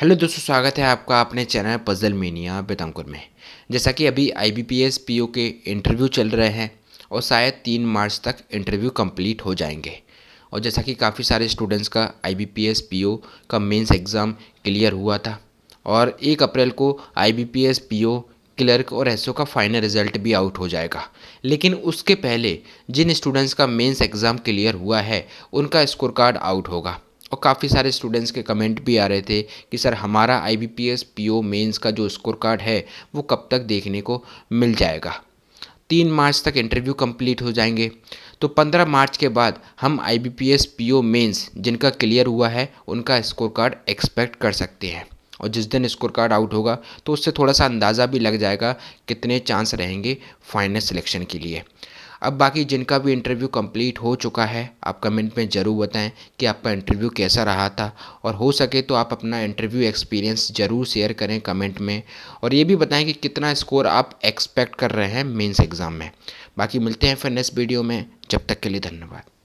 hello दोस्तों स्वागत है आपका अपने चैनल पजल मीनिया बेतामकुर में जैसा कि अभी I B P S P O के इंटरव्यू चल रहे हैं और शायद तीन मार्च तक इंटरव्यू कंप्लीट हो जाएंगे और जैसा कि काफ़ी सारे स्टूडेंट्स का I B P S P O का मेंस एग्ज़ाम क्लियर हुआ था और एक अप्रैल को I B P S P O clerk और एसओ का फाइनल रिजल्ट भी आउट हो जाएगा लेकिन उसके पहले जिन स्टूडेंट्स का मेंस एग्ज़ाम क्लियर हुआ है उनका स्कोर कार्ड आउट होगा और काफ़ी सारे स्टूडेंट्स के कमेंट भी आ रहे थे कि सर हमारा I B P S P O mains का जो स्कोर कार्ड है वो कब तक देखने को मिल जाएगा तीन मार्च तक इंटरव्यू कंप्लीट हो जाएंगे तो पंद्रह मार्च के बाद हम I B P S P O mains जिनका क्लियर हुआ है उनका स्कोर कार्ड एक्सपेक्ट कर सकते हैं और जिस दिन स्कोर कार्ड आउट होगा तो उससे थोड़ा सा अंदाज़ा भी लग जाएगा कितने चांस रहेंगे फाइनल सिलेक्शन के लिए अब बाकी जिनका भी इंटरव्यू कंप्लीट हो चुका है आप कमेंट में ज़रूर बताएं कि आपका इंटरव्यू कैसा रहा था और हो सके तो आप अपना इंटरव्यू एक्सपीरियंस ज़रूर शेयर करें कमेंट में और ये भी बताएं कि कितना स्कोर आप एक्सपेक्ट कर रहे हैं मेंस एग्ज़ाम में बाकी मिलते हैं फिर नेक्स्ट वीडियो में जब तक के लिए धन्यवाद